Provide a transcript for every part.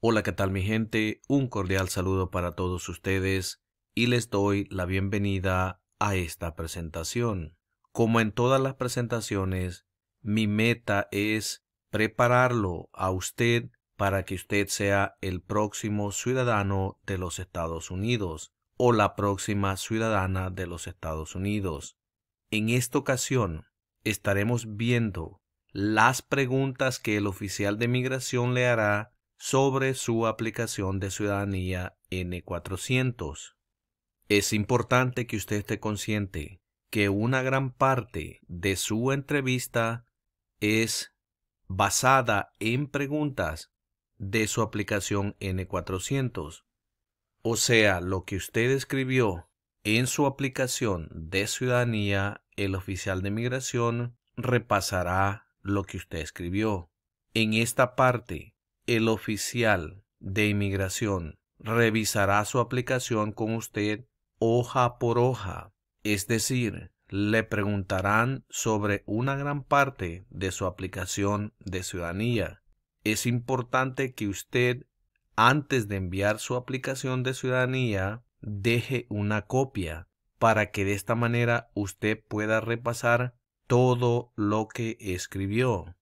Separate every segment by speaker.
Speaker 1: Hola, ¿qué tal mi gente? Un cordial saludo para todos ustedes y les doy la bienvenida a esta presentación. Como en todas las presentaciones, mi meta es prepararlo a usted para que usted sea el próximo ciudadano de los Estados Unidos o la próxima ciudadana de los Estados Unidos. En esta ocasión estaremos viendo las preguntas que el oficial de migración le hará sobre su aplicación de ciudadanía N400. Es importante que usted esté consciente que una gran parte de su entrevista es basada en preguntas de su aplicación N400. O sea, lo que usted escribió en su aplicación de ciudadanía, el oficial de migración repasará lo que usted escribió. En esta parte, el oficial de inmigración revisará su aplicación con usted hoja por hoja, es decir, le preguntarán sobre una gran parte de su aplicación de ciudadanía. Es importante que usted, antes de enviar su aplicación de ciudadanía, deje una copia para que de esta manera usted pueda repasar todo lo que escribió.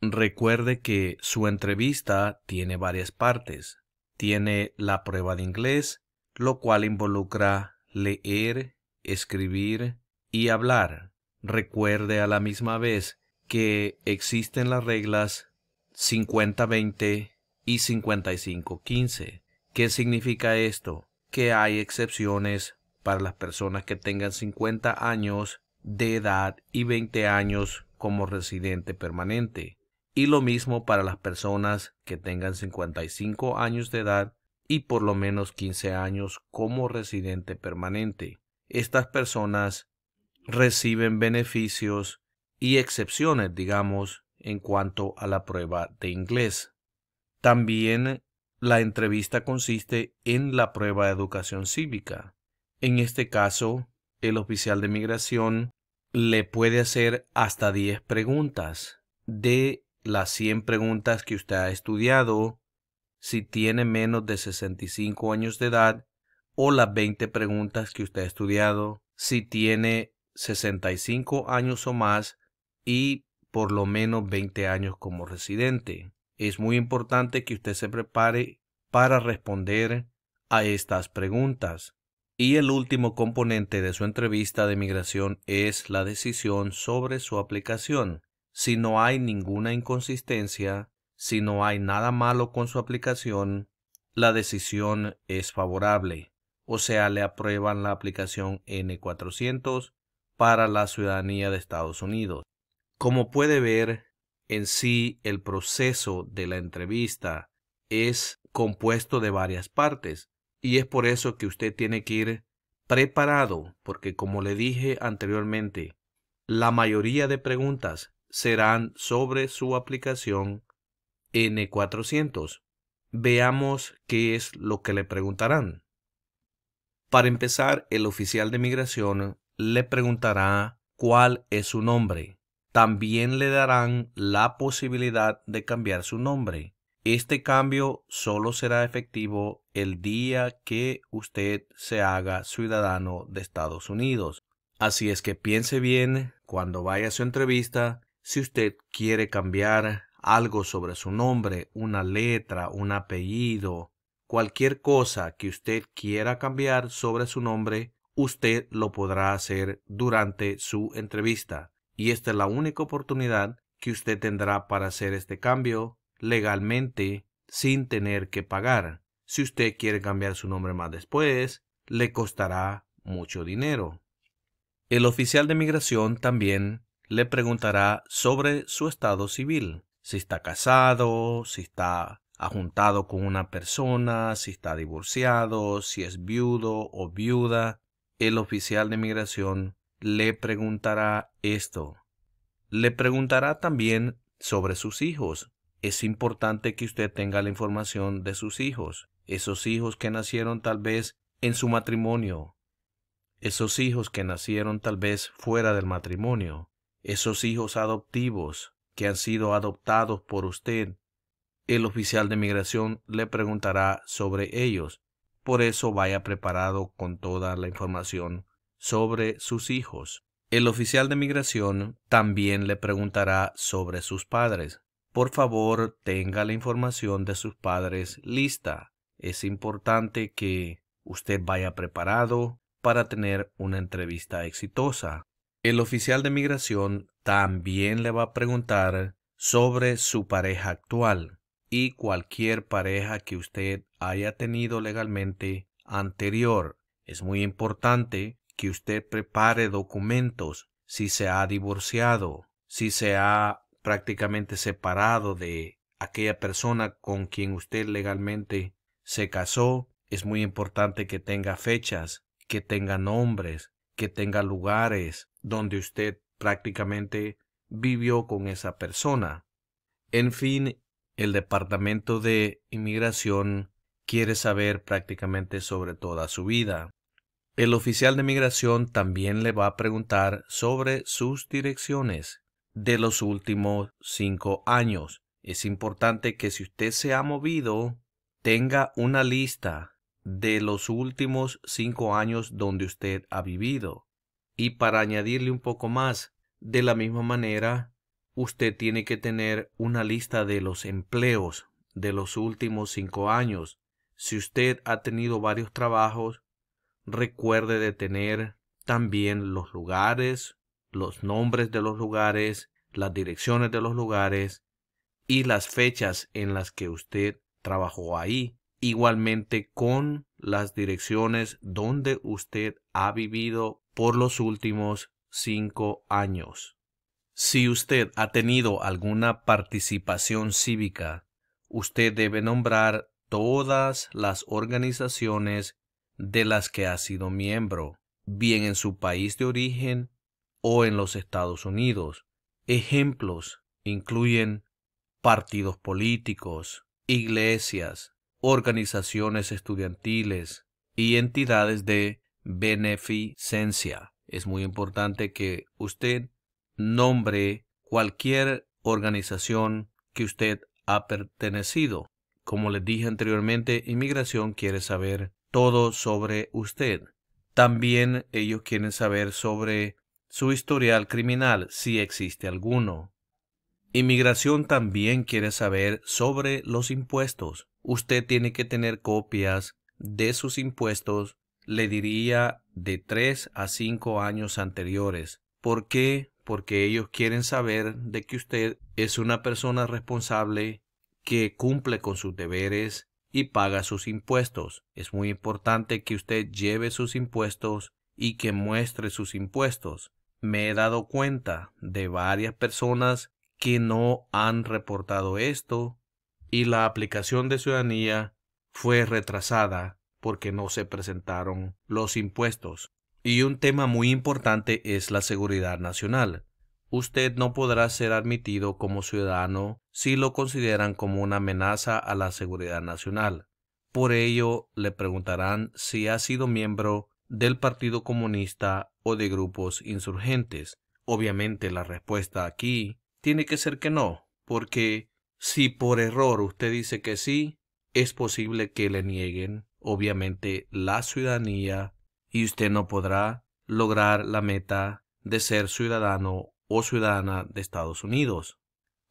Speaker 1: Recuerde que su entrevista tiene varias partes. Tiene la prueba de inglés, lo cual involucra leer, escribir y hablar. Recuerde a la misma vez que existen las reglas 50-20 y 55-15. ¿Qué significa esto? Que hay excepciones para las personas que tengan 50 años de edad y 20 años como residente permanente y lo mismo para las personas que tengan 55 años de edad y por lo menos 15 años como residente permanente. Estas personas reciben beneficios y excepciones, digamos, en cuanto a la prueba de inglés. También la entrevista consiste en la prueba de educación cívica. En este caso, el oficial de migración le puede hacer hasta 10 preguntas de las 100 preguntas que usted ha estudiado, si tiene menos de 65 años de edad, o las 20 preguntas que usted ha estudiado, si tiene 65 años o más y por lo menos 20 años como residente. Es muy importante que usted se prepare para responder a estas preguntas. Y el último componente de su entrevista de migración es la decisión sobre su aplicación si no hay ninguna inconsistencia, si no hay nada malo con su aplicación, la decisión es favorable, o sea, le aprueban la aplicación N400 para la ciudadanía de Estados Unidos. Como puede ver, en sí el proceso de la entrevista es compuesto de varias partes, y es por eso que usted tiene que ir preparado, porque como le dije anteriormente, la mayoría de preguntas serán sobre su aplicación N400. Veamos qué es lo que le preguntarán. Para empezar, el oficial de migración le preguntará cuál es su nombre. También le darán la posibilidad de cambiar su nombre. Este cambio solo será efectivo el día que usted se haga ciudadano de Estados Unidos. Así es que piense bien cuando vaya a su entrevista si usted quiere cambiar algo sobre su nombre, una letra, un apellido, cualquier cosa que usted quiera cambiar sobre su nombre, usted lo podrá hacer durante su entrevista. Y esta es la única oportunidad que usted tendrá para hacer este cambio legalmente sin tener que pagar. Si usted quiere cambiar su nombre más después, le costará mucho dinero. El oficial de migración también le preguntará sobre su estado civil, si está casado, si está juntado con una persona, si está divorciado, si es viudo o viuda. El oficial de inmigración le preguntará esto. Le preguntará también sobre sus hijos. Es importante que usted tenga la información de sus hijos, esos hijos que nacieron tal vez en su matrimonio, esos hijos que nacieron tal vez fuera del matrimonio, esos hijos adoptivos que han sido adoptados por usted, el oficial de migración le preguntará sobre ellos. Por eso vaya preparado con toda la información sobre sus hijos. El oficial de migración también le preguntará sobre sus padres. Por favor, tenga la información de sus padres lista. Es importante que usted vaya preparado para tener una entrevista exitosa. El oficial de migración también le va a preguntar sobre su pareja actual y cualquier pareja que usted haya tenido legalmente anterior. Es muy importante que usted prepare documentos si se ha divorciado, si se ha prácticamente separado de aquella persona con quien usted legalmente se casó. Es muy importante que tenga fechas, que tenga nombres, que tenga lugares donde usted prácticamente vivió con esa persona. En fin, el Departamento de Inmigración quiere saber prácticamente sobre toda su vida. El oficial de inmigración también le va a preguntar sobre sus direcciones de los últimos cinco años. Es importante que si usted se ha movido, tenga una lista de los últimos cinco años donde usted ha vivido. Y para añadirle un poco más, de la misma manera, usted tiene que tener una lista de los empleos de los últimos cinco años. Si usted ha tenido varios trabajos, recuerde de tener también los lugares, los nombres de los lugares, las direcciones de los lugares y las fechas en las que usted trabajó ahí igualmente con las direcciones donde usted ha vivido por los últimos cinco años. Si usted ha tenido alguna participación cívica, usted debe nombrar todas las organizaciones de las que ha sido miembro, bien en su país de origen o en los Estados Unidos. Ejemplos incluyen partidos políticos, iglesias, organizaciones estudiantiles y entidades de beneficencia. Es muy importante que usted nombre cualquier organización que usted ha pertenecido. Como les dije anteriormente, inmigración quiere saber todo sobre usted. También ellos quieren saber sobre su historial criminal, si existe alguno. Inmigración también quiere saber sobre los impuestos usted tiene que tener copias de sus impuestos, le diría de 3 a 5 años anteriores. ¿Por qué? Porque ellos quieren saber de que usted es una persona responsable que cumple con sus deberes y paga sus impuestos. Es muy importante que usted lleve sus impuestos y que muestre sus impuestos. Me he dado cuenta de varias personas que no han reportado esto y la aplicación de ciudadanía fue retrasada porque no se presentaron los impuestos. Y un tema muy importante es la seguridad nacional. Usted no podrá ser admitido como ciudadano si lo consideran como una amenaza a la seguridad nacional. Por ello, le preguntarán si ha sido miembro del Partido Comunista o de grupos insurgentes. Obviamente la respuesta aquí tiene que ser que no, porque si por error usted dice que sí, es posible que le nieguen, obviamente, la ciudadanía y usted no podrá lograr la meta de ser ciudadano o ciudadana de Estados Unidos.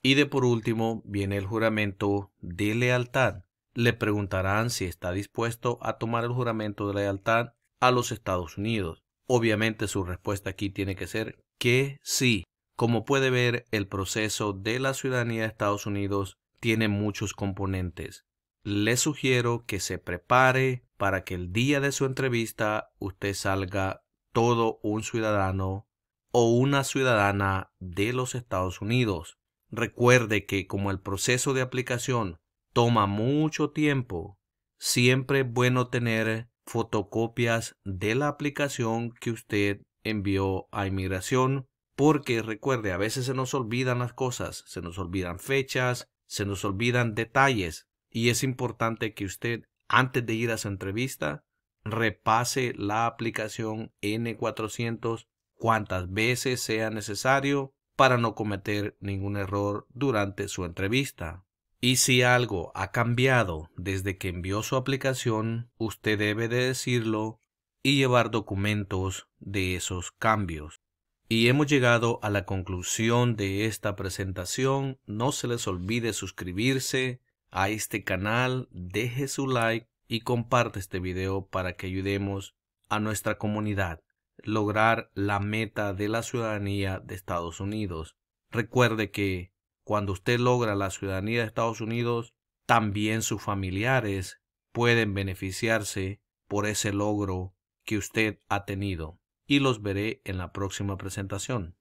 Speaker 1: Y de por último viene el juramento de lealtad. Le preguntarán si está dispuesto a tomar el juramento de lealtad a los Estados Unidos. Obviamente su respuesta aquí tiene que ser que sí. Como puede ver, el proceso de la ciudadanía de Estados Unidos tiene muchos componentes. Le sugiero que se prepare para que el día de su entrevista usted salga todo un ciudadano o una ciudadana de los Estados Unidos. Recuerde que como el proceso de aplicación toma mucho tiempo, siempre es bueno tener fotocopias de la aplicación que usted envió a inmigración porque recuerde, a veces se nos olvidan las cosas, se nos olvidan fechas, se nos olvidan detalles. Y es importante que usted, antes de ir a su entrevista, repase la aplicación N400 cuantas veces sea necesario para no cometer ningún error durante su entrevista. Y si algo ha cambiado desde que envió su aplicación, usted debe de decirlo y llevar documentos de esos cambios y hemos llegado a la conclusión de esta presentación. No se les olvide suscribirse a este canal, deje su like y comparte este video para que ayudemos a nuestra comunidad lograr la meta de la ciudadanía de Estados Unidos. Recuerde que cuando usted logra la ciudadanía de Estados Unidos, también sus familiares pueden beneficiarse por ese logro que usted ha tenido y los veré en la próxima presentación.